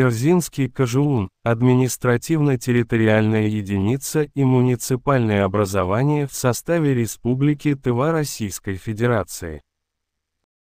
Эрзинский Кажулун – административно-территориальная единица и муниципальное образование в составе Республики Тыва Российской Федерации.